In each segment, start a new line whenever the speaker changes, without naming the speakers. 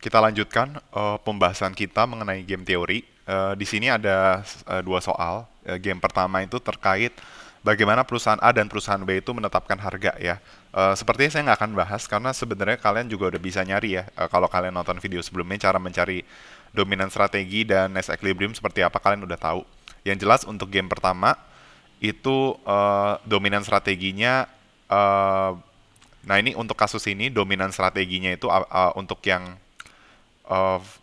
kita lanjutkan uh, pembahasan kita mengenai game teori. Uh, di sini ada uh, dua soal. Uh, game pertama itu terkait bagaimana perusahaan A dan perusahaan B itu menetapkan harga ya. Uh, sepertinya saya nggak akan bahas karena sebenarnya kalian juga udah bisa nyari ya. Uh, kalau kalian nonton video sebelumnya cara mencari dominan strategi dan Nash equilibrium seperti apa kalian udah tahu. Yang jelas untuk game pertama itu uh, dominan strateginya. Uh, nah ini untuk kasus ini dominan strateginya itu uh, uh, untuk yang of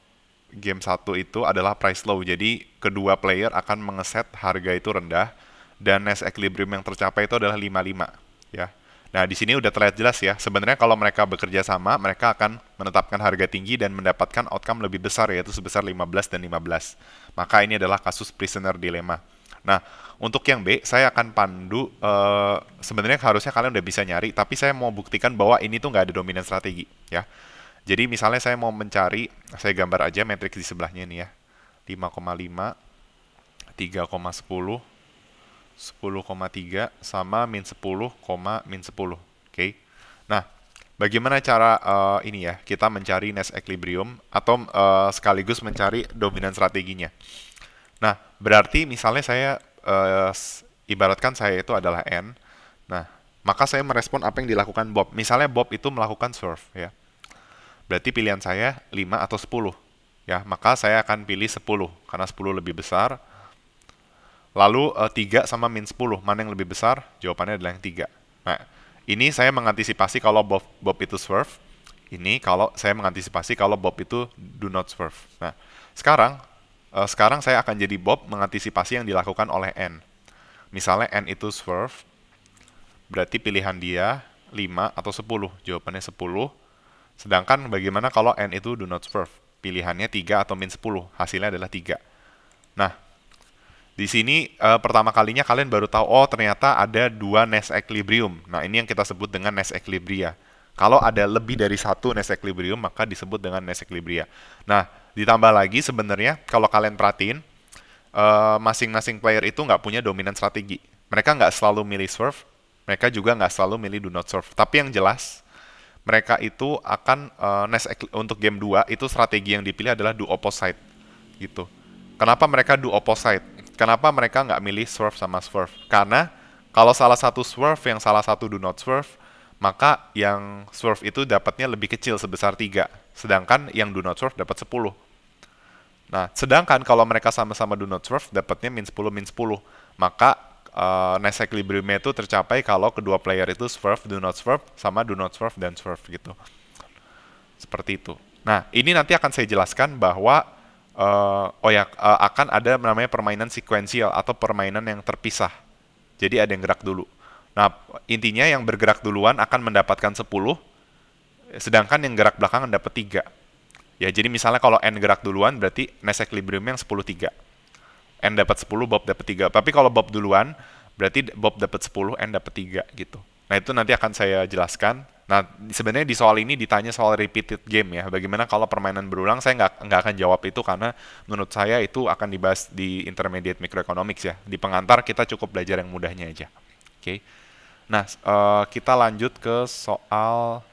game satu itu adalah price low. Jadi kedua player akan mengeset harga itu rendah dan nest equilibrium yang tercapai itu adalah 55 ya. Nah, di sini udah terlihat jelas ya. Sebenarnya kalau mereka bekerja sama, mereka akan menetapkan harga tinggi dan mendapatkan outcome lebih besar yaitu sebesar 15 dan 15. Maka ini adalah kasus prisoner dilemma. Nah, untuk yang B, saya akan pandu uh, sebenarnya harusnya kalian udah bisa nyari, tapi saya mau buktikan bahwa ini tuh nggak ada dominan strategi ya. Jadi misalnya saya mau mencari, saya gambar aja matriks di sebelahnya nih ya. 5,5, 3,10, 10,3 sama min 10, min 10. Oke. Okay. Nah, bagaimana cara uh, ini ya, kita mencari nest equilibrium atau uh, sekaligus mencari dominan strateginya. Nah, berarti misalnya saya uh, ibaratkan saya itu adalah N. Nah, maka saya merespon apa yang dilakukan Bob. Misalnya Bob itu melakukan surf ya. Berarti pilihan saya 5 atau 10. Ya, maka saya akan pilih 10 karena 10 lebih besar. Lalu e, eh, 3 sama min 10, mana yang lebih besar? Jawabannya adalah yang 3. Nah, ini saya mengantisipasi kalau bob, bob itu swerve. Ini kalau saya mengantisipasi kalau bob itu do not swerve. Nah, sekarang eh, sekarang saya akan jadi bob mengantisipasi yang dilakukan oleh n. Misalnya n itu swerve, berarti pilihan dia 5 atau 10. Jawabannya 10 Sedangkan bagaimana kalau n itu do not serve? Pilihannya 3 atau min 10. Hasilnya adalah 3. Nah, di sini e, pertama kalinya kalian baru tahu, oh ternyata ada dua Nash equilibrium. Nah, ini yang kita sebut dengan Nash equilibria. Kalau ada lebih dari satu Nash equilibrium, maka disebut dengan Nash equilibria. Nah, ditambah lagi sebenarnya kalau kalian perhatiin, eh, masing-masing e, player itu nggak punya dominan strategi. Mereka nggak selalu milih serve, mereka juga nggak selalu milih do not serve. Tapi yang jelas, mereka itu akan uh, next untuk game 2 itu strategi yang dipilih adalah do opposite gitu. Kenapa mereka do opposite? Kenapa mereka nggak milih swerve sama swerve? Karena kalau salah satu swerve yang salah satu do not swerve, maka yang swerve itu dapatnya lebih kecil sebesar 3, sedangkan yang do not swerve dapat 10. Nah, sedangkan kalau mereka sama-sama do not swerve dapatnya min 10 min 10, maka uh, eh, nice equilibrium itu tercapai kalau kedua player itu swerve, do not swerve, sama do not swerve dan swerve gitu. Seperti itu. Nah, ini nanti akan saya jelaskan bahwa uh, oh ya uh, akan ada namanya permainan sequensial atau permainan yang terpisah. Jadi ada yang gerak dulu. Nah, intinya yang bergerak duluan akan mendapatkan 10, sedangkan yang gerak belakang dapat 3. Ya, jadi misalnya kalau N gerak duluan berarti nice equilibrium yang 10 3. N dapat 10, Bob dapat 3. Tapi kalau Bob duluan, berarti Bob dapat 10, N dapat 3 gitu. Nah, itu nanti akan saya jelaskan. Nah, sebenarnya di soal ini ditanya soal repeated game ya. Bagaimana kalau permainan berulang? Saya nggak nggak akan jawab itu karena menurut saya itu akan dibahas di intermediate microeconomics ya. Di pengantar kita cukup belajar yang mudahnya aja. Oke. Okay. Nah, uh, kita lanjut ke soal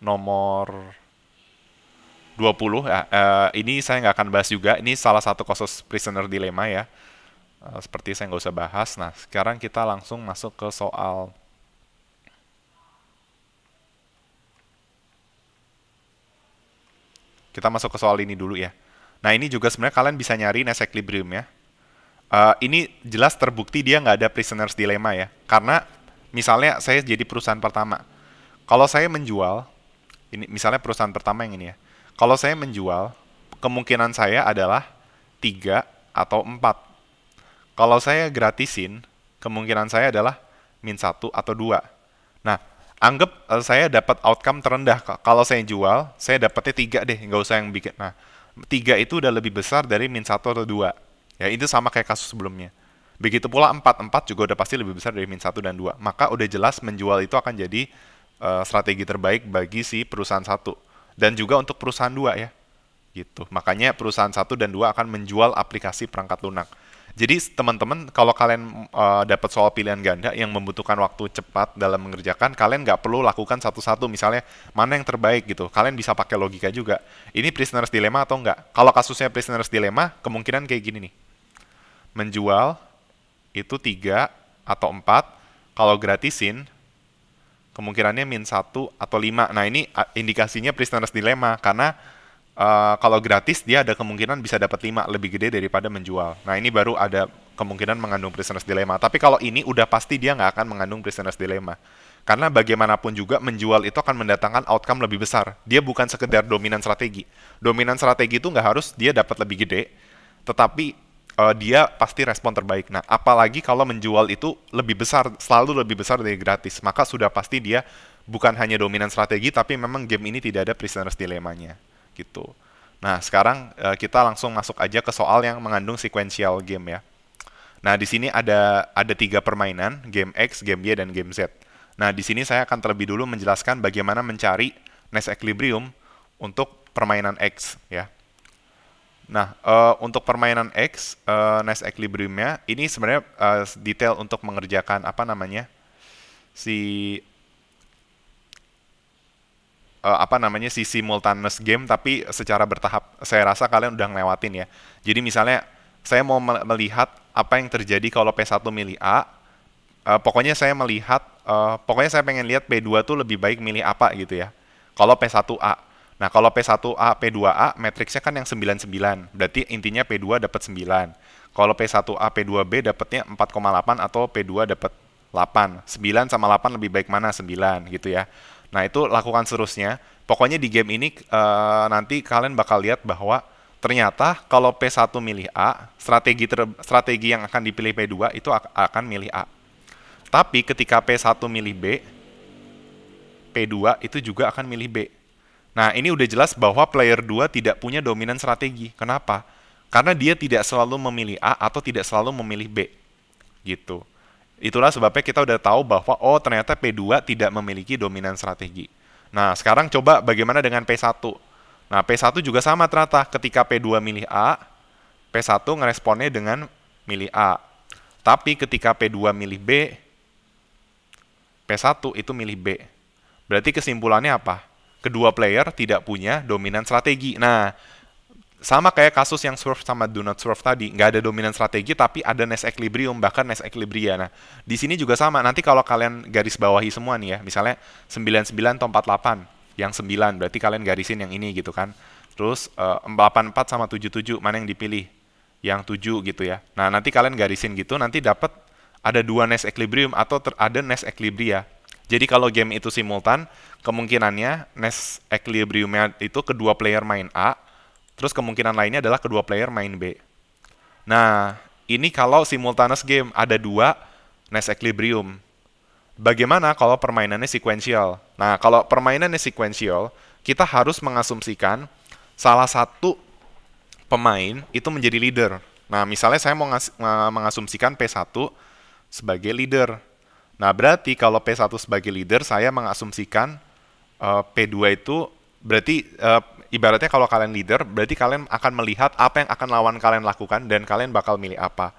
nomor 20. Ya, uh, ini saya nggak akan bahas juga. Ini salah satu kasus prisoner dilema ya. Uh, seperti saya nggak usah bahas. Nah, sekarang kita langsung masuk ke soal Kita masuk ke soal ini dulu ya. Nah, ini juga sebenarnya kalian bisa nyari Nes Equilibrium ya. Uh, ini jelas terbukti dia nggak ada prisoner dilemma ya. Karena misalnya saya jadi perusahaan pertama. Kalau saya menjual, ini misalnya perusahaan pertama yang ini ya kalau saya menjual, kemungkinan saya adalah tiga atau empat. Kalau saya gratisin, kemungkinan saya adalah min satu atau dua. Nah, anggap eh, saya dapat outcome terendah. Kalau saya jual, saya dapatnya tiga deh, nggak usah yang bikin. Nah, tiga itu udah lebih besar dari min satu atau dua. Ya, itu sama kayak kasus sebelumnya. Begitu pula empat empat juga udah pasti lebih besar dari min satu dan dua. Maka udah jelas menjual itu akan jadi uh, strategi terbaik bagi si perusahaan satu dan juga untuk perusahaan dua ya gitu makanya perusahaan satu dan dua akan menjual aplikasi perangkat lunak jadi teman-teman kalau kalian uh, dapat soal pilihan ganda yang membutuhkan waktu cepat dalam mengerjakan kalian nggak perlu lakukan satu-satu misalnya mana yang terbaik gitu kalian bisa pakai logika juga ini prisoner's dilema atau enggak kalau kasusnya prisoner's dilema, kemungkinan kayak gini nih menjual itu tiga atau empat kalau gratisin kemungkinannya min 1 atau 5. Nah, ini ah, indikasinya prisoner's dilema karena uh, kalau gratis dia ada kemungkinan bisa dapat 5 lebih gede daripada menjual. Nah, ini baru ada kemungkinan mengandung prisoner's dilema. Tapi kalau ini udah pasti dia nggak akan mengandung prisoner's dilema Karena bagaimanapun juga menjual itu akan mendatangkan outcome lebih besar. Dia bukan sekedar dominan strategi. Dominan strategi itu nggak harus dia dapat lebih gede, tetapi uh, dia pasti respon terbaik. Nah, apalagi kalau menjual itu lebih besar, selalu lebih besar dari gratis, maka sudah pasti dia bukan hanya dominan strategi, tapi memang game ini tidak ada prisoner's dilemanya, gitu. Nah, sekarang uh, kita langsung masuk aja ke soal yang mengandung sequential game ya. Nah, di sini ada ada tiga permainan, game X, game Y, dan game Z. Nah, di sini saya akan terlebih dulu menjelaskan bagaimana mencari Nash equilibrium untuk permainan X ya. Nah, uh, untuk permainan X, uh, Nest Equilibrium-nya, ini sebenarnya uh, detail untuk mengerjakan apa namanya, si uh, apa namanya si simultaneous game tapi secara bertahap saya rasa kalian udah ngelewatin ya. Jadi misalnya saya mau melihat apa yang terjadi kalau P1 milih A. Uh, pokoknya saya melihat uh, pokoknya saya pengen lihat P2 tuh lebih baik milih apa gitu ya. Kalau P1 A. Nah, kalau P1A, P2A, matriksnya kan yang 99. Berarti intinya P2 dapat 9. Kalau P1A, P2B dapatnya 4,8 atau P2 dapat 8. 9 sama 8 lebih baik mana? 9 gitu ya. Nah, itu lakukan seterusnya. Pokoknya di game ini e, nanti kalian bakal lihat bahwa ternyata kalau P1 milih A, strategi ter strategi yang akan dipilih P2 itu akan milih A. Tapi ketika P1 milih B, P2 itu juga akan milih B. Nah, ini udah jelas bahwa player 2 tidak punya dominan strategi. Kenapa? Karena dia tidak selalu memilih A atau tidak selalu memilih B. Gitu. Itulah sebabnya kita udah tahu bahwa oh ternyata P2 tidak memiliki dominan strategi. Nah, sekarang coba bagaimana dengan P1? Nah, P1 juga sama ternyata. Ketika P2 milih A, P1 ngeresponnya dengan milih A. Tapi ketika P2 milih B, P1 itu milih B. Berarti kesimpulannya apa? kedua player tidak punya dominan strategi. Nah, sama kayak kasus yang swerve sama do not swerve tadi, nggak ada dominan strategi tapi ada nest equilibrium bahkan nest equilibria. Nah, di sini juga sama. Nanti kalau kalian garis bawahi semua nih ya, misalnya 99 atau 48, yang 9 berarti kalian garisin yang ini gitu kan. Terus uh, eh, 84 sama 77 mana yang dipilih? Yang 7 gitu ya. Nah, nanti kalian garisin gitu nanti dapat ada dua nest equilibrium atau ada nest equilibria. Jadi kalau game itu simultan, kemungkinannya Nes Equilibriumnya itu kedua player main A, terus kemungkinan lainnya adalah kedua player main B. Nah, ini kalau simultaneous game ada dua Nes Equilibrium. Bagaimana kalau permainannya sequential? Nah, kalau permainannya sequential, kita harus mengasumsikan salah satu pemain itu menjadi leader. Nah, misalnya saya mau mengasumsikan P1 sebagai leader. Nah, berarti kalau P1 sebagai leader, saya mengasumsikan uh, eh, P2 itu berarti uh, ibaratnya kalau kalian leader, berarti kalian akan melihat apa yang akan lawan kalian lakukan dan kalian bakal milih apa.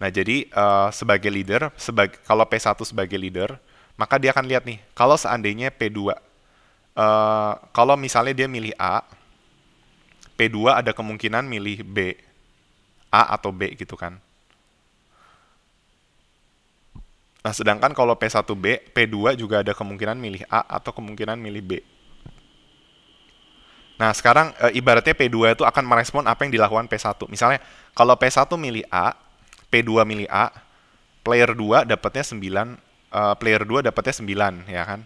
Nah, jadi uh, sebagai leader, sebagai kalau P1 sebagai leader, maka dia akan lihat nih, kalau seandainya P2, uh, kalau misalnya dia milih A, P2 ada kemungkinan milih B, A atau B gitu kan. Nah, sedangkan kalau P1B, P2 juga ada kemungkinan milih A atau kemungkinan milih B. Nah, sekarang e, ibaratnya P2 itu akan merespon apa yang dilakukan P1. Misalnya, kalau P1 milih A, P2 milih A, player 2 dapatnya 9, e, eh, player 2 dapatnya 9, ya kan?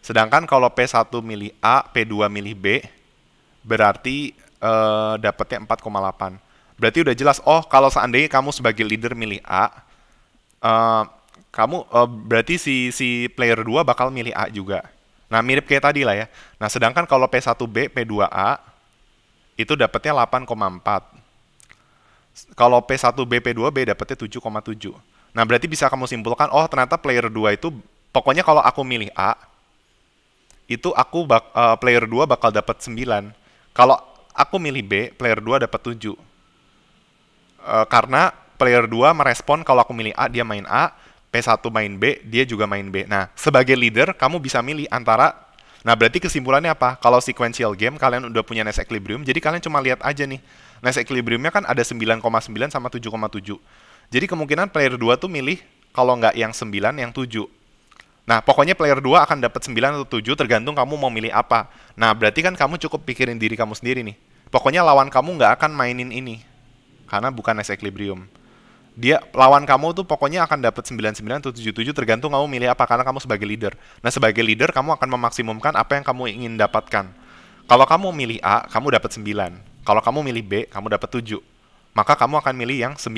Sedangkan kalau P1 milih A, P2 milih B, berarti e, dapatnya 4,8. Berarti udah jelas, oh kalau seandainya kamu sebagai leader milih A, uh, kamu uh, berarti si si player 2 bakal milih A juga. Nah, mirip kayak tadi lah ya. Nah, sedangkan kalau P1B, P2A itu dapatnya 8,4. Kalau P1B, P2B dapatnya 7,7. Nah, berarti bisa kamu simpulkan, oh ternyata player 2 itu pokoknya kalau aku milih A itu aku bak, uh, player 2 bakal dapat 9. Kalau aku milih B, player 2 dapat 7. Uh, eh, karena player 2 merespon kalau aku milih A dia main A, P1 main B, dia juga main B. Nah, sebagai leader, kamu bisa milih antara Nah, berarti kesimpulannya apa? Kalau sequential game, kalian udah punya Nash Equilibrium, jadi kalian cuma lihat aja nih. Nash Equilibriumnya kan ada 9,9 sama 7,7. Jadi kemungkinan player 2 tuh milih kalau nggak yang 9, yang 7. Nah, pokoknya player 2 akan dapat 9 atau 7 tergantung kamu mau milih apa. Nah, berarti kan kamu cukup pikirin diri kamu sendiri nih. Pokoknya lawan kamu nggak akan mainin ini. Karena bukan Nash Equilibrium dia lawan kamu tuh pokoknya akan dapat 99 atau 77 tergantung kamu milih apa karena kamu sebagai leader. Nah, sebagai leader kamu akan memaksimumkan apa yang kamu ingin dapatkan. Kalau kamu milih A, kamu dapat 9. Kalau kamu milih B, kamu dapat 7. Maka kamu akan milih yang 9.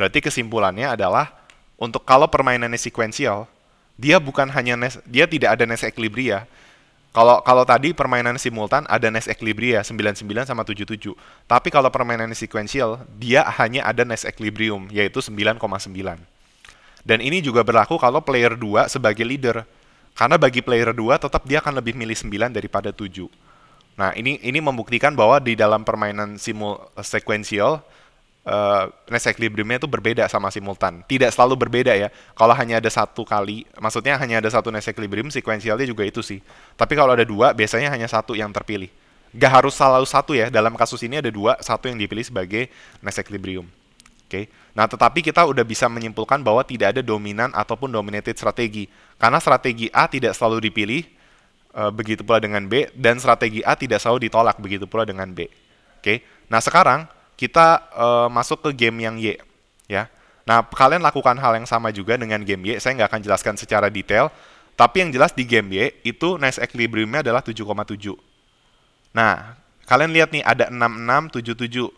Berarti kesimpulannya adalah untuk kalau permainannya sekuensial, dia bukan hanya nes, dia tidak ada nes equilibria, kalau kalau tadi permainan simultan ada Nash Equilibria 99 sama 77. Tapi kalau permainan sequential dia hanya ada Nash Equilibrium yaitu 9,9. Dan ini juga berlaku kalau player 2 sebagai leader. Karena bagi player 2 tetap dia akan lebih milih 9 daripada 7. Nah, ini ini membuktikan bahwa di dalam permainan simul sequential uh, equilibriumnya itu berbeda sama simultan. Tidak selalu berbeda ya. Kalau hanya ada satu kali, maksudnya hanya ada satu rest equilibrium, sekuensialnya juga itu sih. Tapi kalau ada dua, biasanya hanya satu yang terpilih. Gak harus selalu satu ya. Dalam kasus ini ada dua, satu yang dipilih sebagai rest equilibrium. Oke. Okay. Nah, tetapi kita udah bisa menyimpulkan bahwa tidak ada dominan ataupun dominated strategi. Karena strategi A tidak selalu dipilih, eh, begitu pula dengan B, dan strategi A tidak selalu ditolak, begitu pula dengan B. Oke. Okay. Nah, sekarang kita uh, masuk ke game yang Y, ya. Nah, kalian lakukan hal yang sama juga dengan game Y. Saya nggak akan jelaskan secara detail, tapi yang jelas di game Y itu nice equilibriumnya adalah 7,7. Nah, kalian lihat nih ada 6677.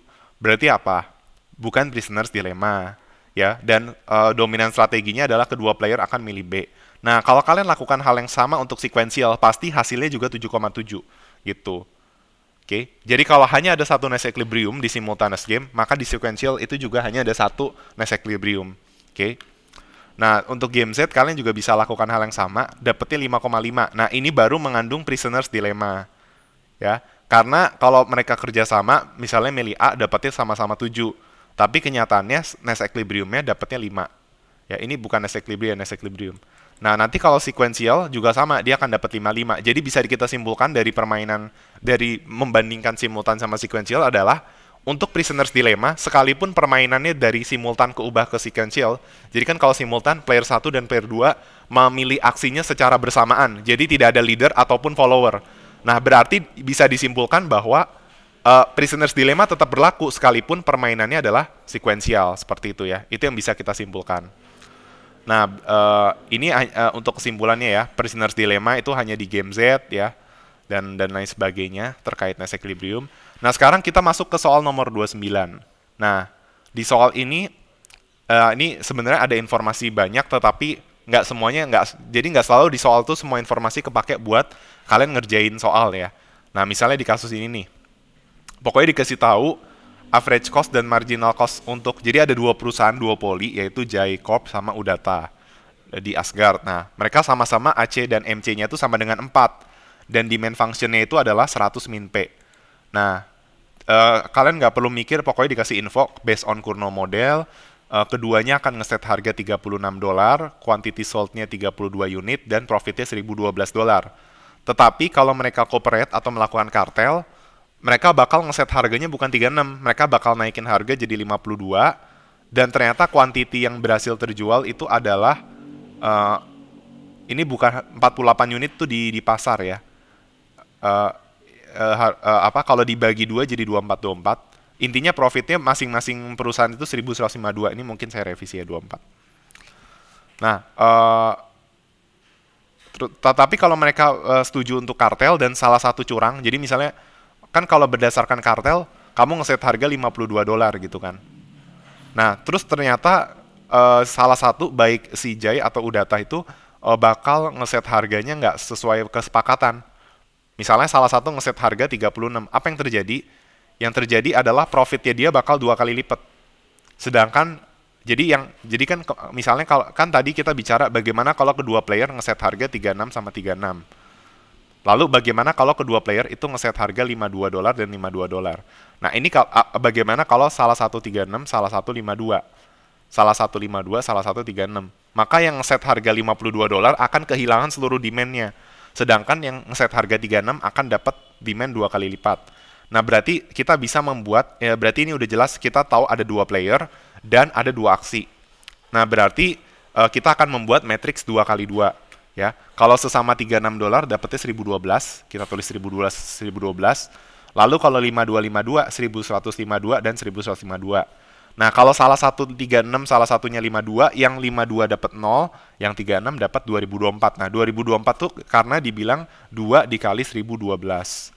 Berarti apa? Bukan prisoner's dilemma, ya. Dan uh, dominan strateginya adalah kedua player akan milih B. Nah, kalau kalian lakukan hal yang sama untuk sequential, pasti hasilnya juga 7,7 gitu. Oke, okay? jadi kalau hanya ada satu Nash Equilibrium di simultaneous game, maka di sequential itu juga hanya ada satu Nash Equilibrium. Oke. Okay? Nah, untuk game set kalian juga bisa lakukan hal yang sama, dapetnya 5,5. Nah, ini baru mengandung prisoner's dilemma. Ya, karena kalau mereka kerja sama, misalnya milih A dapetnya sama-sama 7, tapi kenyataannya Nash Equilibriumnya dapetnya 5. Ya, ini bukan Nash Equilibrium, Nash Equilibrium. Nah, nanti kalau sequential juga sama, dia akan dapat 55. Jadi bisa kita simpulkan dari permainan dari membandingkan simultan sama sequential adalah untuk prisoner's dilemma sekalipun permainannya dari simultan keubah ke sequential. Jadi kan kalau simultan player 1 dan player 2 memilih aksinya secara bersamaan. Jadi tidak ada leader ataupun follower. Nah, berarti bisa disimpulkan bahwa uh, prisoner's dilemma tetap berlaku sekalipun permainannya adalah sequential seperti itu ya. Itu yang bisa kita simpulkan. Nah, uh, ini uh, untuk kesimpulannya ya, Prisoner's Dilemma itu hanya di game Z ya, dan dan lain sebagainya terkait Nash Equilibrium. Nah, sekarang kita masuk ke soal nomor 29. Nah, di soal ini, uh, ini sebenarnya ada informasi banyak, tetapi nggak semuanya, nggak jadi nggak selalu di soal tuh semua informasi kepake buat kalian ngerjain soal ya. Nah, misalnya di kasus ini nih, pokoknya dikasih tahu average cost dan marginal cost untuk jadi ada dua perusahaan duopoli yaitu Jai sama Udata eh, di Asgard. Nah, mereka sama-sama AC dan MC-nya itu sama dengan 4 dan demand function-nya itu adalah 100 min P. Nah, uh, kalian nggak perlu mikir pokoknya dikasih info based on Kurno model eh, keduanya akan ngeset harga 36 dolar, quantity sold-nya 32 unit dan profitnya 1012 dolar. Tetapi kalau mereka cooperate atau melakukan kartel, mereka bakal ngeset harganya bukan 36, mereka bakal naikin harga jadi 52 dan ternyata quantity yang berhasil terjual itu adalah uh, ini bukan 48 unit tuh di di pasar ya. Uh, uh, uh, apa kalau dibagi dua jadi 2424. Intinya profitnya masing-masing perusahaan itu 1152. Ini mungkin saya revisi ya 24. Nah, uh, tetapi kalau mereka uh, setuju untuk kartel dan salah satu curang, jadi misalnya kan kalau berdasarkan kartel kamu ngeset harga 52 dolar gitu kan nah terus ternyata uh, salah satu baik si Jai atau Udata itu uh, bakal ngeset harganya nggak sesuai kesepakatan misalnya salah satu ngeset harga 36 apa yang terjadi yang terjadi adalah profitnya dia bakal dua kali lipat sedangkan jadi yang jadi kan misalnya kalau kan tadi kita bicara bagaimana kalau kedua player ngeset harga 36 sama 36 Lalu bagaimana kalau kedua player itu ngeset harga 52 dolar dan 52 dolar? Nah, ini bagaimana kalau salah satu 36, salah satu 52? Salah satu 52, salah satu 36. Maka yang ngeset harga 52 dolar akan kehilangan seluruh demand-nya. Sedangkan yang ngeset harga 36 akan dapat demand dua kali lipat. Nah, berarti kita bisa membuat ya berarti ini udah jelas kita tahu ada dua player dan ada dua aksi. Nah, berarti eh, kita akan membuat matriks dua kali dua ya. Kalau sesama 36 dolar dapatnya 1012, kita tulis 1012 1012. Lalu kalau 5252 1152 dan 1152. Nah, kalau salah satu 36 salah satunya 52, yang 52 dapat 0, yang 36 dapat 2024. Nah, 2024 tuh karena dibilang 2 dikali 1012.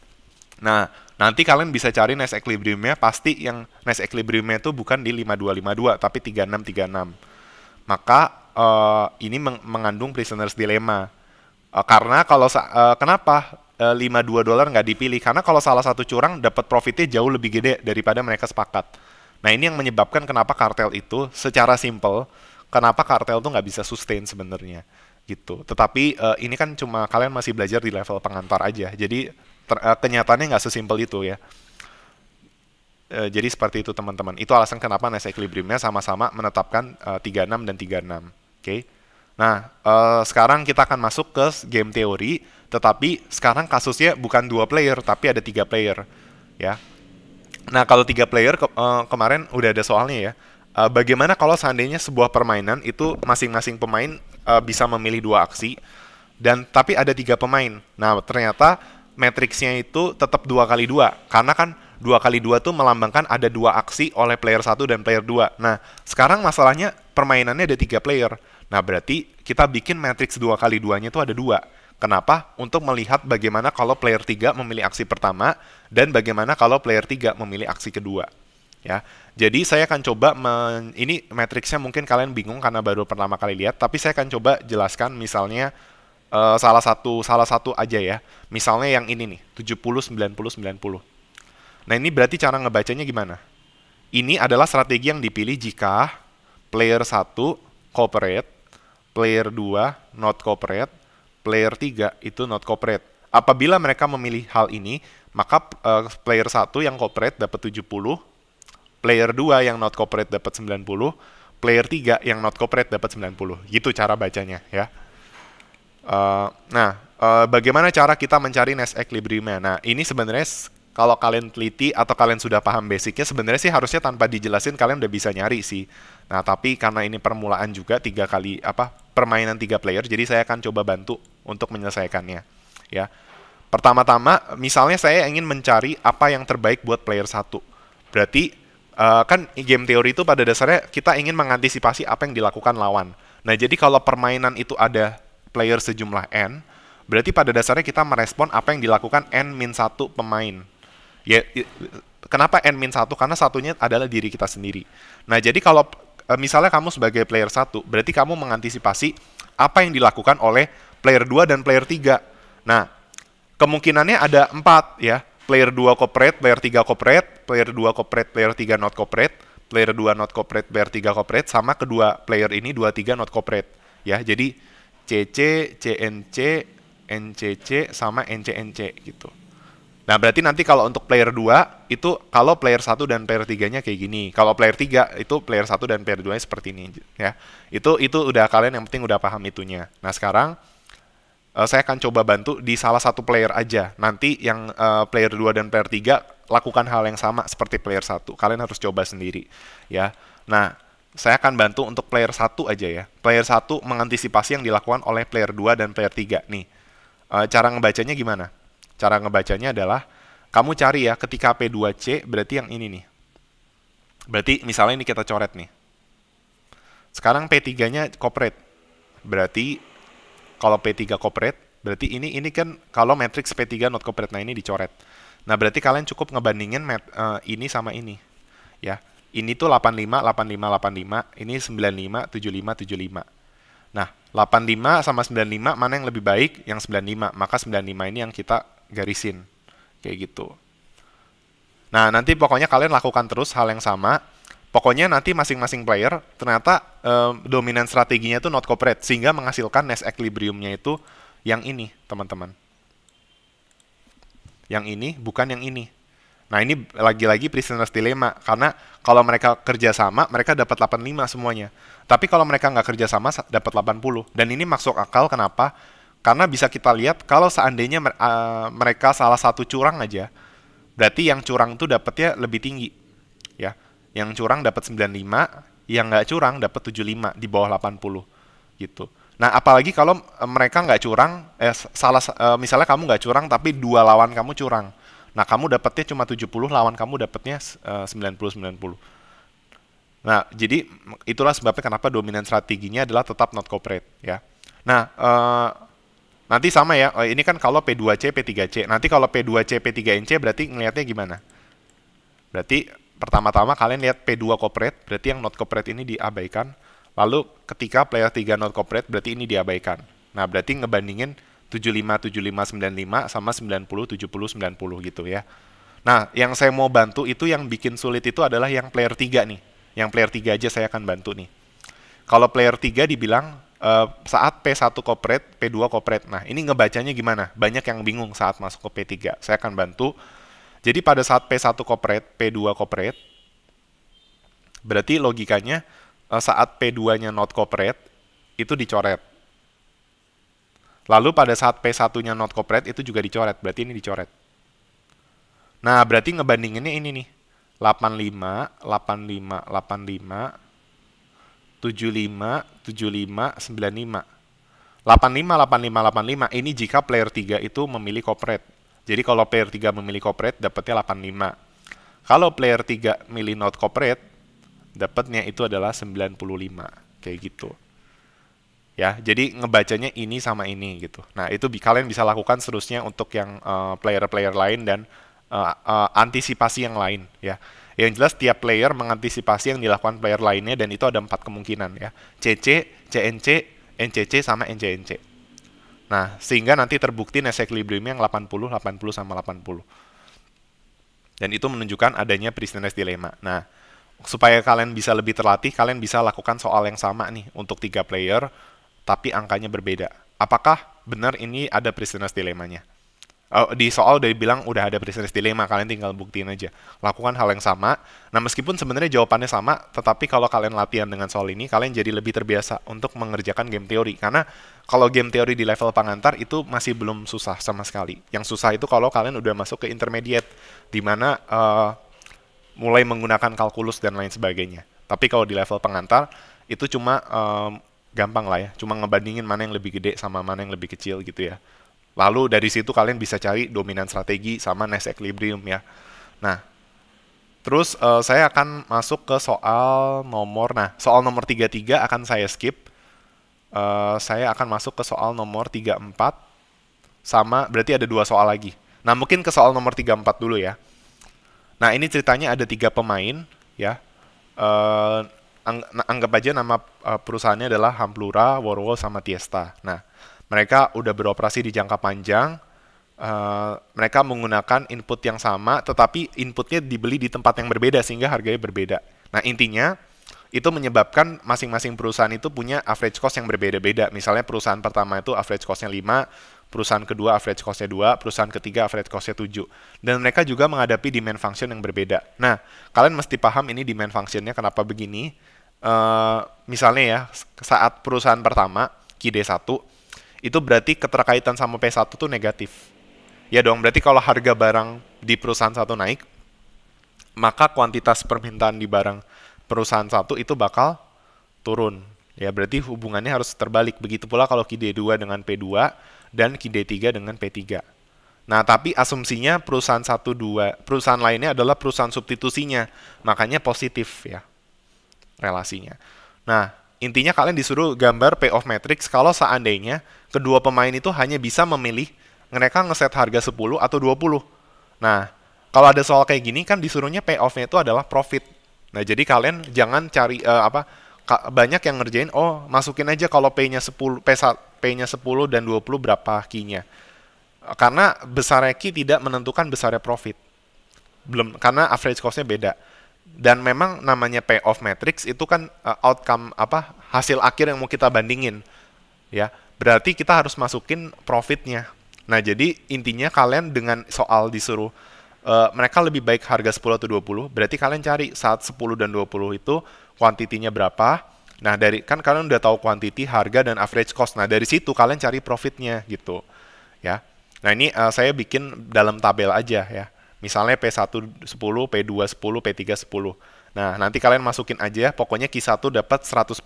Nah, nanti kalian bisa cari nice equilibriumnya, pasti yang nice equilibriumnya itu bukan di 5252 tapi 3636. Maka uh, ini meng mengandung prisoners dilemma. Uh, karena kalau uh, kenapa uh, 52 dolar nggak dipilih? Karena kalau salah satu curang dapat profitnya jauh lebih gede daripada mereka sepakat. Nah ini yang menyebabkan kenapa kartel itu secara simple, kenapa kartel tuh nggak bisa sustain sebenarnya gitu. Tetapi uh, ini kan cuma kalian masih belajar di level pengantar aja. Jadi ter, uh, kenyataannya nggak sesimpel itu ya. Uh, jadi seperti itu teman-teman. Itu alasan kenapa Nes Equilibriumnya sama-sama menetapkan uh, 36 dan 36. Oke. Okay? Nah, uh, sekarang kita akan masuk ke game teori, tetapi sekarang kasusnya bukan dua player, tapi ada tiga player, ya. Nah, kalau tiga player ke uh, kemarin udah ada soalnya ya. Uh, bagaimana kalau seandainya sebuah permainan itu masing-masing pemain uh, bisa memilih dua aksi, dan tapi ada tiga pemain. Nah, ternyata matriksnya itu tetap dua kali dua, karena kan dua kali dua tuh melambangkan ada dua aksi oleh player satu dan player dua. Nah, sekarang masalahnya permainannya ada tiga player Nah, berarti kita bikin matriks dua kali duanya itu ada dua. Kenapa? Untuk melihat bagaimana kalau player 3 memilih aksi pertama dan bagaimana kalau player 3 memilih aksi kedua. Ya. Jadi saya akan coba men, ini matriksnya mungkin kalian bingung karena baru pertama kali lihat, tapi saya akan coba jelaskan misalnya uh, salah satu salah satu aja ya. Misalnya yang ini nih, 70 90 90. Nah, ini berarti cara ngebacanya gimana? Ini adalah strategi yang dipilih jika player 1 cooperate player 2 not cooperate, player 3 itu not cooperate. Apabila mereka memilih hal ini, maka uh, player 1 yang cooperate dapat 70, player 2 yang not cooperate dapat 90, player 3 yang not cooperate dapat 90. Gitu cara bacanya ya. Uh, nah, uh, bagaimana cara kita mencari nest equilibrium Nah, ini sebenarnya kalau kalian teliti atau kalian sudah paham basicnya, sebenarnya sih harusnya tanpa dijelasin kalian udah bisa nyari sih. Nah, tapi karena ini permulaan juga tiga kali apa permainan tiga player, jadi saya akan coba bantu untuk menyelesaikannya. Ya, pertama-tama misalnya saya ingin mencari apa yang terbaik buat player satu. Berarti uh, kan game teori itu pada dasarnya kita ingin mengantisipasi apa yang dilakukan lawan. Nah, jadi kalau permainan itu ada player sejumlah n, berarti pada dasarnya kita merespon apa yang dilakukan n min satu pemain. Ya, kenapa n min satu? Karena satunya adalah diri kita sendiri. Nah, jadi kalau Eh, misalnya kamu sebagai player satu, berarti kamu mengantisipasi apa yang dilakukan oleh player 2 dan player 3. Nah, kemungkinannya ada empat ya. Player 2 corporate, player 3 corporate, player 2 corporate, player 3 not corporate, player 2 not corporate, player 3 corporate, sama kedua player ini 2, 3 not corporate. Ya, jadi CC, CNC, NCC, sama NCNC gitu. Nah, berarti nanti kalau untuk player 2 itu kalau player 1 dan player 3-nya kayak gini. Kalau player 3 itu player 1 dan player 2-nya seperti ini ya. Itu itu udah kalian yang penting udah paham itunya. Nah, sekarang uh, saya akan coba bantu di salah satu player aja. Nanti yang uh, player 2 dan player 3 lakukan hal yang sama seperti player 1. Kalian harus coba sendiri ya. Nah, saya akan bantu untuk player 1 aja ya. Player 1 mengantisipasi yang dilakukan oleh player 2 dan player 3 nih. Uh, cara ngebacanya gimana? Cara ngebacanya adalah kamu cari ya ketika P2C berarti yang ini nih. Berarti misalnya ini kita coret nih. Sekarang P3-nya corporate. Berarti kalau P3 corporate, berarti ini ini kan kalau matriks P3 not corporate nah ini dicoret. Nah, berarti kalian cukup ngebandingin mat, uh, ini sama ini. Ya. Ini tuh 85 85 85, ini 95 75 75. Nah, 85 sama 95 mana yang lebih baik? Yang 95. Maka 95 ini yang kita garisin kayak gitu. Nah, nanti pokoknya kalian lakukan terus hal yang sama. Pokoknya nanti masing-masing player ternyata um, dominan strateginya itu not corporate sehingga menghasilkan nest equilibriumnya itu yang ini, teman-teman. Yang ini bukan yang ini. Nah, ini lagi-lagi prisoner's dilemma karena kalau mereka kerja sama, mereka dapat 85 semuanya. Tapi kalau mereka nggak kerja sama dapat 80. Dan ini masuk akal kenapa? Karena bisa kita lihat kalau seandainya uh, mereka salah satu curang aja, berarti yang curang itu dapatnya lebih tinggi. Ya, yang curang dapat 95, yang nggak curang dapat 75 di bawah 80 gitu. Nah, apalagi kalau eh, mereka nggak curang, eh, salah eh, misalnya kamu nggak curang tapi dua lawan kamu curang. Nah, kamu dapatnya cuma 70, lawan kamu dapatnya eh, 90 90. Nah, jadi itulah sebabnya kenapa dominan strateginya adalah tetap not cooperate ya. Nah, eh, Nanti sama ya, oh, ini kan kalau P2C, P3C. Nanti kalau P2C, P3NC berarti ngelihatnya gimana? Berarti pertama-tama kalian lihat P2 corporate, berarti yang not corporate ini diabaikan. Lalu ketika player 3 not corporate, berarti ini diabaikan. Nah, berarti ngebandingin 75, 75, 95 sama 90, 70, 90 gitu ya. Nah, yang saya mau bantu itu yang bikin sulit itu adalah yang player 3 nih. Yang player 3 aja saya akan bantu nih. Kalau player 3 dibilang Eh, saat P1 kopret, P2 kopret. Nah, ini ngebacanya gimana? Banyak yang bingung saat masuk ke P3. Saya akan bantu. Jadi pada saat P1 kopret, P2 kopret, berarti logikanya eh, saat P2-nya not kopret, itu dicoret. Lalu pada saat P1-nya not kopret, itu juga dicoret. Berarti ini dicoret. Nah, berarti ngebandinginnya ini nih. 85, 85, 85, 75, 75, 95. 85, 85, 85 ini jika player 3 itu memilih corporate. Jadi kalau player 3 memilih corporate dapatnya 85. Kalau player 3 milih not corporate dapatnya itu adalah 95 kayak gitu. Ya, jadi ngebacanya ini sama ini gitu. Nah, itu bi kalian bisa lakukan seterusnya untuk yang eh, player-player uh, lain dan uh, uh, antisipasi yang lain ya. Yang jelas tiap player mengantisipasi yang dilakukan player lainnya dan itu ada empat kemungkinan ya. CC, CNC, NCC, sama NCNC. Nah, sehingga nanti terbukti nest equilibrium yang 80, 80, sama 80. Dan itu menunjukkan adanya prisoners Dilemma Nah, supaya kalian bisa lebih terlatih, kalian bisa lakukan soal yang sama nih untuk tiga player, tapi angkanya berbeda. Apakah benar ini ada prisoners dilemanya? Uh, di soal udah bilang udah ada prisoner's dilemma, kalian tinggal buktiin aja. Lakukan hal yang sama. Nah, meskipun sebenarnya jawabannya sama, tetapi kalau kalian latihan dengan soal ini, kalian jadi lebih terbiasa untuk mengerjakan game teori. Karena kalau game teori di level pengantar itu masih belum susah sama sekali. Yang susah itu kalau kalian udah masuk ke intermediate, di mana uh, mulai menggunakan kalkulus dan lain sebagainya. Tapi kalau di level pengantar, itu cuma um, gampang lah ya. Cuma ngebandingin mana yang lebih gede sama mana yang lebih kecil gitu ya. Lalu dari situ kalian bisa cari dominan strategi sama Nash Equilibrium ya. Nah, terus uh, saya akan masuk ke soal nomor, nah soal nomor 33 akan saya skip. Uh, saya akan masuk ke soal nomor 34 sama, berarti ada dua soal lagi. Nah, mungkin ke soal nomor 34 dulu ya. Nah, ini ceritanya ada tiga pemain ya. Uh, eh, angg anggap aja nama perusahaannya adalah Hamplura, Warwo, sama Tiesta. Nah, mereka udah beroperasi di jangka panjang, uh, mereka menggunakan input yang sama, tetapi inputnya dibeli di tempat yang berbeda sehingga harganya berbeda. Nah intinya itu menyebabkan masing-masing perusahaan itu punya average cost yang berbeda-beda. Misalnya perusahaan pertama itu average costnya 5, perusahaan kedua average costnya 2, perusahaan ketiga average costnya 7. Dan mereka juga menghadapi demand function yang berbeda. Nah, kalian mesti paham ini demand functionnya kenapa begini. Uh, misalnya ya, saat perusahaan pertama, Qd 1, itu berarti keterkaitan sama P1 tuh negatif. Ya dong, berarti kalau harga barang di perusahaan satu naik, maka kuantitas permintaan di barang perusahaan satu itu bakal turun. Ya, berarti hubungannya harus terbalik. Begitu pula kalau QD2 dengan P2 dan QD3 dengan P3. Nah, tapi asumsinya perusahaan satu dua perusahaan lainnya adalah perusahaan substitusinya. Makanya positif ya relasinya. Nah, Intinya kalian disuruh gambar payoff matrix kalau seandainya kedua pemain itu hanya bisa memilih mereka ngeset harga 10 atau 20. Nah, kalau ada soal kayak gini kan disuruhnya payoff-nya itu adalah profit. Nah, jadi kalian jangan cari uh, apa banyak yang ngerjain oh masukin aja kalau P-nya 10 P P-nya 10 dan 20 berapa key-nya. Karena besarnya key tidak menentukan besarnya profit. Belum karena average cost-nya beda dan memang namanya payoff matrix itu kan uh, outcome apa hasil akhir yang mau kita bandingin ya berarti kita harus masukin profitnya nah jadi intinya kalian dengan soal disuruh uh, mereka lebih baik harga 10 atau 20 berarti kalian cari saat 10 dan 20 itu kuantitinya berapa nah dari kan kalian udah tahu kuantiti harga dan average cost nah dari situ kalian cari profitnya gitu ya nah ini uh, saya bikin dalam tabel aja ya Misalnya P1 10, P2 10, P3 10. Nah, nanti kalian masukin aja, pokoknya Q1 dapat 140,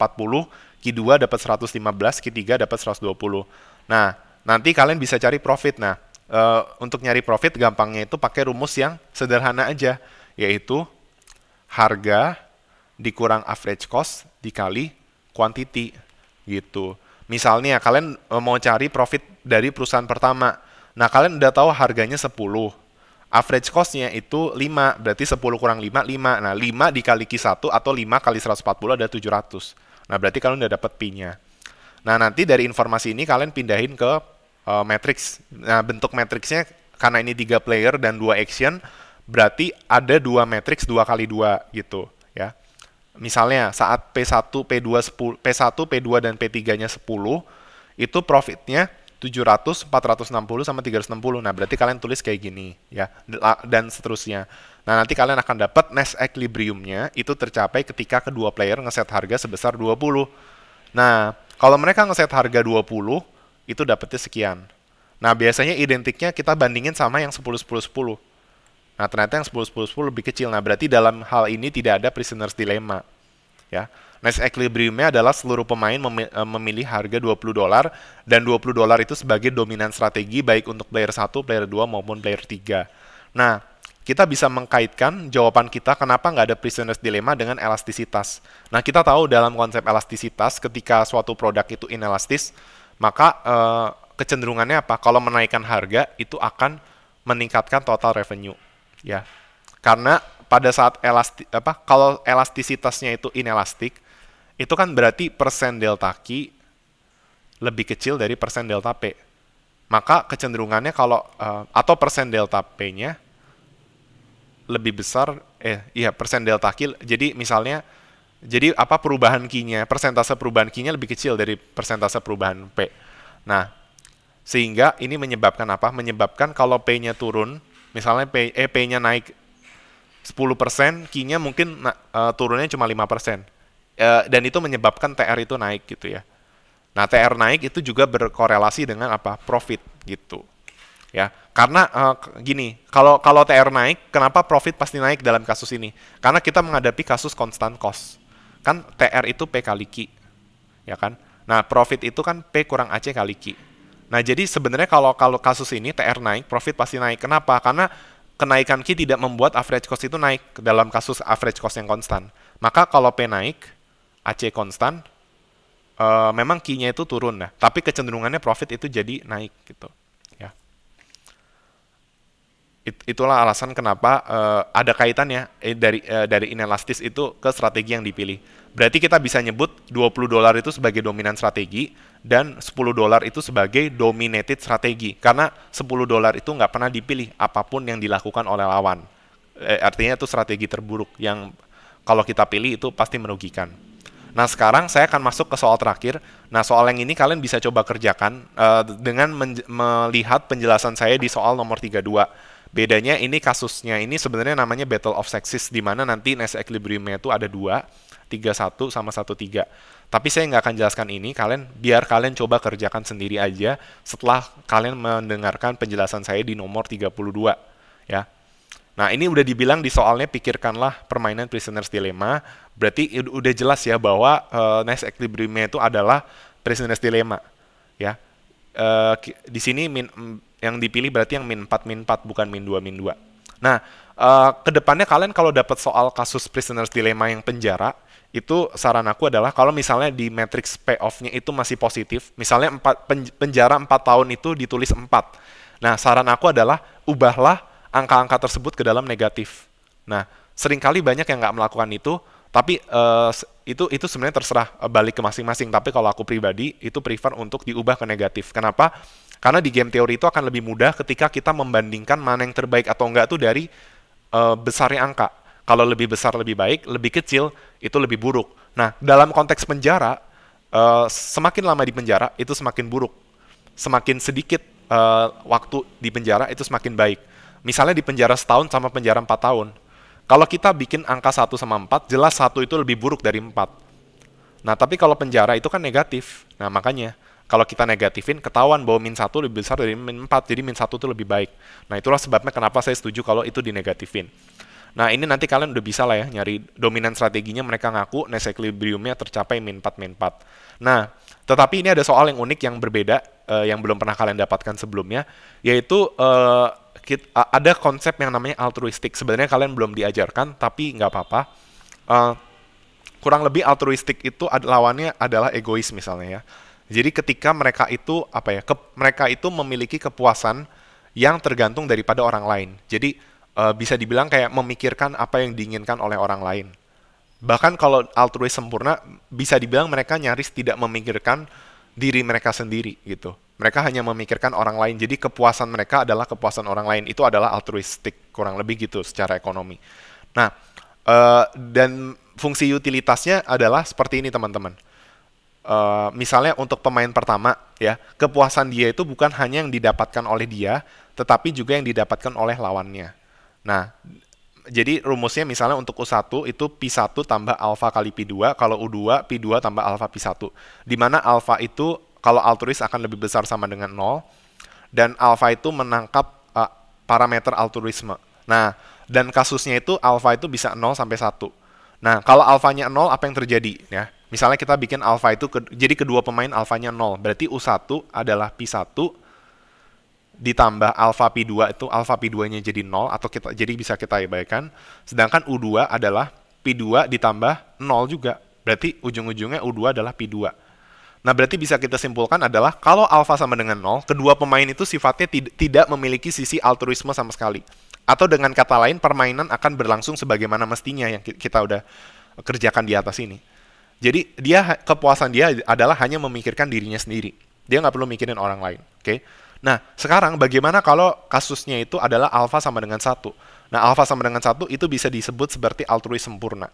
Q2 dapat 115, Q3 dapat 120. Nah, nanti kalian bisa cari profit. Nah, e, untuk nyari profit gampangnya itu pakai rumus yang sederhana aja, yaitu harga dikurang average cost dikali quantity gitu. Misalnya ya, kalian eh, mau cari profit dari perusahaan pertama. Nah, kalian udah tahu harganya 10 average cost-nya itu 5, berarti 10 kurang 5, 5. Nah, 5 dikali Q1 atau 5 kali 140 ada 700. Nah, berarti kalian udah dapat P-nya. Nah, nanti dari informasi ini kalian pindahin ke uh, matrix. Nah, bentuk matriksnya karena ini 3 player dan 2 action, berarti ada 2 matrix 2 kali 2 gitu, ya. Misalnya saat P1, P2, 10, P1, P2, dan P3-nya 10, itu profitnya 700, 460 sama 360. Nah, berarti kalian tulis kayak gini ya dan seterusnya. Nah, nanti kalian akan dapat Nash equilibriumnya itu tercapai ketika kedua player ngeset harga sebesar 20. Nah, kalau mereka ngeset harga 20, itu dapetnya sekian. Nah, biasanya identiknya kita bandingin sama yang 10 10 10. Nah, ternyata yang 10 10 10 lebih kecil. Nah, berarti dalam hal ini tidak ada prisoner's dilemma. Ya. Nice equilibriumnya adalah seluruh pemain eh, memilih harga 20 dolar dan 20 dolar itu sebagai dominan strategi baik untuk player 1, player 2 maupun player 3. Nah, kita bisa mengkaitkan jawaban kita kenapa nggak ada prisoner's dilemma dengan elastisitas. Nah, kita tahu dalam konsep elastisitas ketika suatu produk itu inelastis, maka eh, kecenderungannya apa? Kalau menaikkan harga itu akan meningkatkan total revenue, ya. Karena pada saat elasti apa kalau elastisitasnya itu inelastik, itu kan berarti persen delta Q lebih kecil dari persen delta P. Maka kecenderungannya kalau, uh, atau persen delta P-nya lebih besar, eh iya persen delta Q, jadi misalnya, jadi apa perubahan Q-nya, persentase perubahan Q-nya lebih kecil dari persentase perubahan P. Nah, sehingga ini menyebabkan apa? Menyebabkan kalau P-nya turun, misalnya P, eh, P-nya naik 10%, Q-nya mungkin uh, turunnya cuma 5%. Eh, dan itu menyebabkan TR itu naik gitu ya. Nah, TR naik itu juga berkorelasi dengan apa? profit gitu. Ya, karena uh, gini, kalau kalau TR naik, kenapa profit pasti naik dalam kasus ini? Karena kita menghadapi kasus constant cost. Kan TR itu P kali Q. Ya kan? Nah, profit itu kan P kurang AC kali Q. Nah, jadi sebenarnya kalau kalau kasus ini TR naik, profit pasti naik. Kenapa? Karena kenaikan Q tidak membuat average cost itu naik dalam kasus average cost yang konstan. Maka kalau P naik, AC konstan, uh, memang key-nya itu turun nah, tapi kecenderungannya profit itu jadi naik gitu. Ya. It, itulah alasan kenapa uh, ada kaitannya eh, dari uh, dari inelastis itu ke strategi yang dipilih. Berarti kita bisa nyebut 20 dolar itu sebagai dominan strategi dan 10 dolar itu sebagai dominated strategi karena 10 dolar itu nggak pernah dipilih apapun yang dilakukan oleh lawan. Eh, artinya itu strategi terburuk yang kalau kita pilih itu pasti merugikan. Nah sekarang saya akan masuk ke soal terakhir. Nah soal yang ini kalian bisa coba kerjakan uh, dengan melihat penjelasan saya di soal nomor 32. Bedanya ini kasusnya ini sebenarnya namanya Battle of Sexes di mana nanti nest equilibriumnya itu ada dua, tiga satu sama satu tiga. Tapi saya nggak akan jelaskan ini. Kalian biar kalian coba kerjakan sendiri aja setelah kalian mendengarkan penjelasan saya di nomor 32 ya. Nah, ini udah dibilang di soalnya pikirkanlah permainan Prisoner's Dilemma. Berarti udah jelas ya bahwa uh, eh, nice equilibrium itu adalah Prisoner's Dilemma. Ya. Uh, di sini min yang dipilih berarti yang min 4 min 4 bukan min 2 min 2. Nah, uh, kedepannya kalian kalau dapat soal kasus Prisoner's Dilemma yang penjara, itu saran aku adalah kalau misalnya di matrix payoff-nya itu masih positif, misalnya 4, penjara 4 tahun itu ditulis 4. Nah, saran aku adalah ubahlah angka-angka tersebut ke dalam negatif. Nah, seringkali banyak yang nggak melakukan itu, tapi uh, itu itu sebenarnya terserah eh, balik ke masing-masing. Tapi kalau aku pribadi itu prefer untuk diubah ke negatif. Kenapa? Karena di game teori itu akan lebih mudah ketika kita membandingkan mana yang terbaik atau enggak itu dari uh, besarnya angka. Kalau lebih besar lebih baik, lebih kecil itu lebih buruk. Nah, dalam konteks penjara, uh, semakin lama di penjara itu semakin buruk. Semakin sedikit uh, waktu di penjara itu semakin baik. Misalnya di penjara setahun sama penjara empat tahun. Kalau kita bikin angka 1 sama 4, jelas satu itu lebih buruk dari 4. Nah, tapi kalau penjara itu kan negatif. Nah, makanya kalau kita negatifin, ketahuan bahwa min 1 lebih besar dari min 4, jadi min 1 itu lebih baik. Nah, itulah sebabnya kenapa saya setuju kalau itu dinegatifin. Nah, ini nanti kalian udah bisa lah ya nyari dominan strateginya mereka ngaku nes equilibriumnya tercapai min 4 min 4. Nah, tetapi ini ada soal yang unik yang berbeda eh, yang belum pernah kalian dapatkan sebelumnya, yaitu eh, kita, ada konsep yang namanya altruistik. Sebenarnya kalian belum diajarkan, tapi nggak apa-apa. Uh, kurang lebih altruistik itu ad, lawannya adalah egois misalnya ya. Jadi ketika mereka itu apa ya, ke, mereka itu memiliki kepuasan yang tergantung daripada orang lain. Jadi uh, bisa dibilang kayak memikirkan apa yang diinginkan oleh orang lain. Bahkan kalau altruis sempurna, bisa dibilang mereka nyaris tidak memikirkan diri mereka sendiri gitu. Mereka hanya memikirkan orang lain. Jadi kepuasan mereka adalah kepuasan orang lain. Itu adalah altruistik kurang lebih gitu secara ekonomi. Nah, uh, dan fungsi utilitasnya adalah seperti ini teman-teman. Uh, misalnya untuk pemain pertama ya, kepuasan dia itu bukan hanya yang didapatkan oleh dia, tetapi juga yang didapatkan oleh lawannya. Nah, jadi rumusnya misalnya untuk U1 itu P1 tambah alfa kali P2, kalau U2 P2 tambah alfa P1. Di mana alfa itu kalau altruis akan lebih besar sama dengan 0 dan alfa itu menangkap uh, parameter altruisme. Nah, dan kasusnya itu alfa itu bisa 0 sampai 1. Nah, kalau alfanya 0 apa yang terjadi ya? Misalnya kita bikin alfa itu ke, jadi kedua pemain alfanya 0, berarti U1 adalah P1 ditambah alfa P2 itu alfa P2-nya jadi 0 atau kita jadi bisa kita abaikan. Sedangkan U2 adalah P2 ditambah 0 juga. Berarti ujung-ujungnya U2 adalah P2. Nah, berarti bisa kita simpulkan adalah kalau alfa sama dengan 0, kedua pemain itu sifatnya tid tidak memiliki sisi altruisme sama sekali. Atau dengan kata lain, permainan akan berlangsung sebagaimana mestinya yang kita udah kerjakan di atas ini. Jadi, dia kepuasan dia adalah hanya memikirkan dirinya sendiri. Dia nggak perlu mikirin orang lain, oke? Okay? Nah, sekarang bagaimana kalau kasusnya itu adalah alfa sama dengan satu? Nah, alfa sama dengan satu itu bisa disebut seperti altruis sempurna,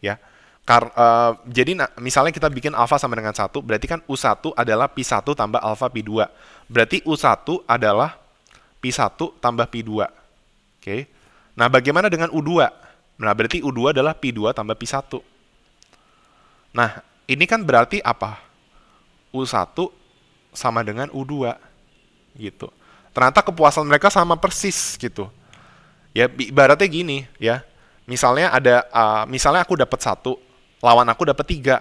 ya. Kar uh, jadi nah, misalnya kita bikin alfa sama dengan satu, berarti kan U1 adalah P1 tambah alfa P2. Berarti U1 adalah P1 tambah P2. Oke. Okay. Nah, bagaimana dengan U2? Nah, berarti U2 adalah P2 tambah P1. Nah, ini kan berarti apa? U1 sama dengan U2 gitu. Ternyata kepuasan mereka sama persis gitu. Ya ibaratnya gini ya. Misalnya ada uh, misalnya aku dapat satu, lawan aku dapat tiga.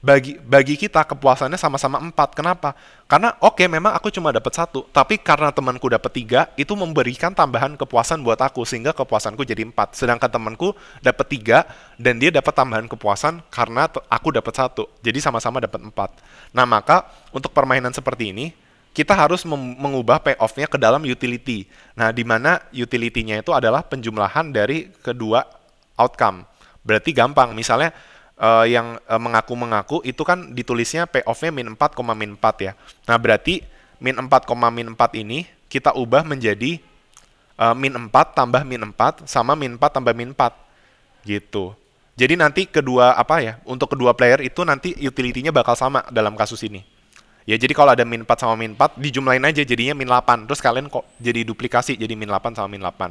Bagi bagi kita kepuasannya sama-sama empat. Kenapa? Karena oke okay, memang aku cuma dapat satu, tapi karena temanku dapat tiga itu memberikan tambahan kepuasan buat aku sehingga kepuasanku jadi empat. Sedangkan temanku dapat tiga dan dia dapat tambahan kepuasan karena aku dapat satu. Jadi sama-sama dapat empat. Nah maka untuk permainan seperti ini kita harus mengubah payoff-nya ke dalam utility. Nah, di mana utility-nya itu adalah penjumlahan dari kedua outcome. Berarti gampang. Misalnya uh, yang eh, mengaku-mengaku itu kan ditulisnya payoff-nya min 4, min 4 ya. Nah, berarti min 4, min 4 ini kita ubah menjadi uh, min 4 tambah min 4 sama min 4 tambah min 4. Gitu. Jadi nanti kedua apa ya, untuk kedua player itu nanti utility-nya bakal sama dalam kasus ini. Ya jadi kalau ada min 4 sama min 4 dijumlahin aja jadinya min 8. Terus kalian kok jadi duplikasi jadi min 8 sama min 8.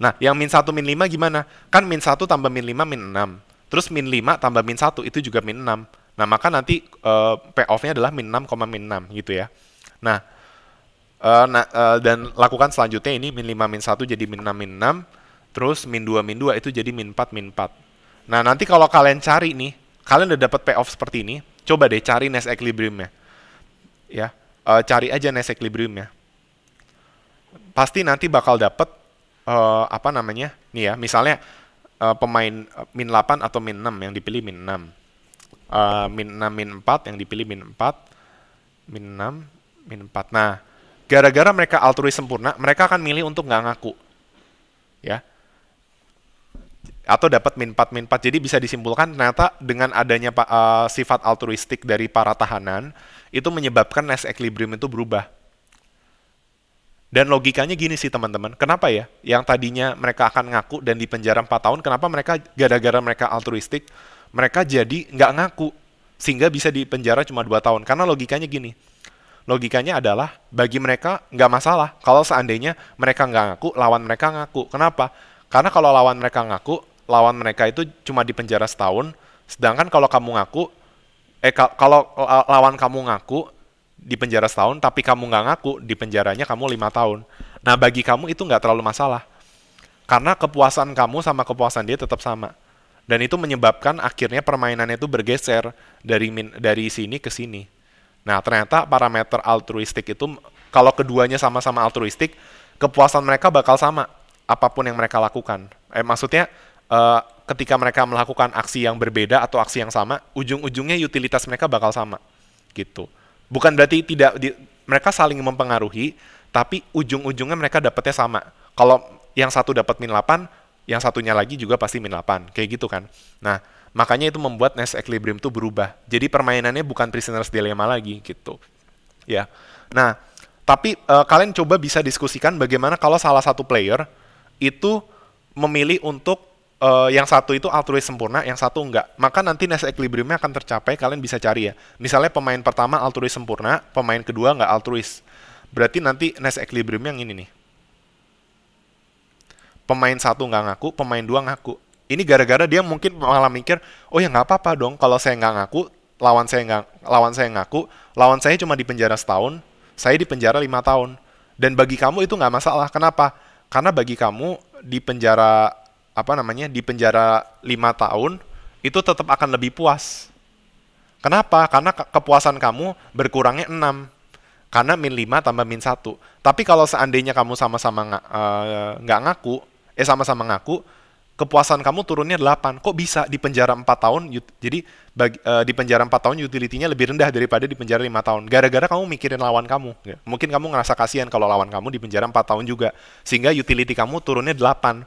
Nah, yang min 1 min 5 gimana? Kan min 1 tambah min 5 min 6. Terus min 5 tambah min 1 itu juga min 6. Nah, maka nanti uh, payoff-nya adalah min 6, min 6 gitu ya. Nah, uh, nah uh, dan lakukan selanjutnya ini min 5 min 1 jadi min 6 min 6. Terus min 2 min 2 itu jadi min 4 min 4. Nah, nanti kalau kalian cari nih, kalian udah dapat payoff seperti ini, coba deh cari nest equilibrium-nya ya uh, cari aja nes equilibriumnya pasti nanti bakal dapet uh, apa namanya nih ya misalnya uh, pemain min 8 atau min 6 yang dipilih min 6 uh, min 6 min 4 yang dipilih min 4 min 6 min 4 nah gara-gara mereka altruis sempurna mereka akan milih untuk nggak ngaku ya atau dapat min 4 min 4. Jadi bisa disimpulkan ternyata dengan adanya uh, sifat altruistik dari para tahanan itu menyebabkan nest equilibrium itu berubah. Dan logikanya gini sih teman-teman, kenapa ya yang tadinya mereka akan ngaku dan dipenjara 4 tahun, kenapa mereka gara-gara mereka altruistik, mereka jadi nggak ngaku, sehingga bisa dipenjara cuma 2 tahun. Karena logikanya gini, logikanya adalah bagi mereka nggak masalah kalau seandainya mereka nggak ngaku, lawan mereka ngaku. Kenapa? Karena kalau lawan mereka ngaku, lawan mereka itu cuma di penjara setahun, sedangkan kalau kamu ngaku, eh kalau lawan kamu ngaku di penjara setahun, tapi kamu nggak ngaku di penjaranya kamu lima tahun. Nah bagi kamu itu nggak terlalu masalah, karena kepuasan kamu sama kepuasan dia tetap sama. Dan itu menyebabkan akhirnya permainannya itu bergeser dari min, dari sini ke sini. Nah ternyata parameter altruistik itu kalau keduanya sama-sama altruistik, kepuasan mereka bakal sama apapun yang mereka lakukan. Eh maksudnya uh, ketika mereka melakukan aksi yang berbeda atau aksi yang sama, ujung-ujungnya utilitas mereka bakal sama, gitu. Bukan berarti tidak di, mereka saling mempengaruhi, tapi ujung-ujungnya mereka dapatnya sama. Kalau yang satu dapat min 8, yang satunya lagi juga pasti min 8, kayak gitu kan. Nah, makanya itu membuat Nash Equilibrium itu berubah. Jadi permainannya bukan Prisoner's Dilemma lagi, gitu. Ya. Nah, tapi uh, kalian coba bisa diskusikan bagaimana kalau salah satu player itu memilih untuk uh, yang satu itu altruis sempurna, yang satu enggak. Maka nanti nest equilibriumnya akan tercapai, kalian bisa cari ya. Misalnya pemain pertama altruis sempurna, pemain kedua enggak altruis. Berarti nanti nest equilibrium yang ini nih. Pemain satu enggak ngaku, pemain dua ngaku. Ini gara-gara dia mungkin malah mikir, oh ya nggak apa-apa dong kalau saya nggak ngaku, lawan saya nggak lawan saya ngaku, lawan saya cuma di penjara setahun, saya di penjara lima tahun. Dan bagi kamu itu nggak masalah. Kenapa? Karena bagi kamu di penjara apa namanya di penjara lima tahun itu tetap akan lebih puas. Kenapa? Karena kepuasan kamu berkurangnya enam Karena min 5 tambah min 1. Tapi kalau seandainya kamu sama-sama eh, nggak -sama uh, ngaku, eh sama-sama ngaku, kepuasan kamu turunnya 8. Kok bisa di penjara 4 tahun? Jadi bagi, uh, di penjara 4 tahun utility-nya lebih rendah daripada di penjara 5 tahun. Gara-gara kamu mikirin lawan kamu. Ya, mungkin kamu ngerasa kasihan kalau lawan kamu di penjara 4 tahun juga. Sehingga utility kamu turunnya 8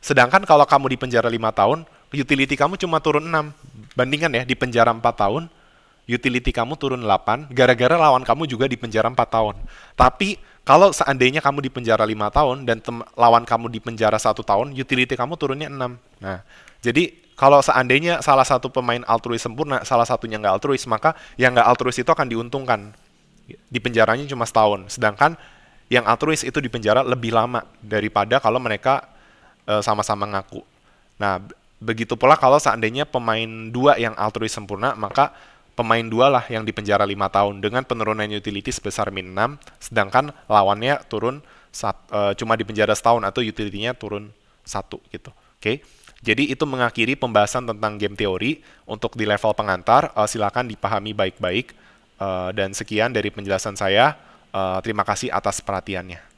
Sedangkan kalau kamu di penjara 5 tahun, utility kamu cuma turun 6. Bandingkan ya, di penjara 4 tahun, utility kamu turun 8, gara-gara lawan kamu juga di penjara 4 tahun. Tapi kalau seandainya kamu di penjara 5 tahun dan lawan kamu di penjara 1 tahun, utility kamu turunnya 6. Nah, jadi kalau seandainya salah satu pemain altruis sempurna, salah satunya nggak altruis, maka yang nggak altruis itu akan diuntungkan. Di penjaranya cuma setahun. Sedangkan yang altruis itu di penjara lebih lama daripada kalau mereka Eh, sama-sama ngaku. Nah, begitu pula kalau seandainya pemain dua yang altruis sempurna, maka pemain dua lah yang dipenjara lima tahun dengan penurunan utility sebesar min 6, sedangkan lawannya turun sat, uh, cuma dipenjara setahun atau utility-nya turun satu gitu. Oke. Okay? Jadi itu mengakhiri pembahasan tentang game teori. Untuk di level pengantar, uh, silakan dipahami baik-baik. Uh, dan sekian dari penjelasan saya. Uh, terima kasih atas perhatiannya.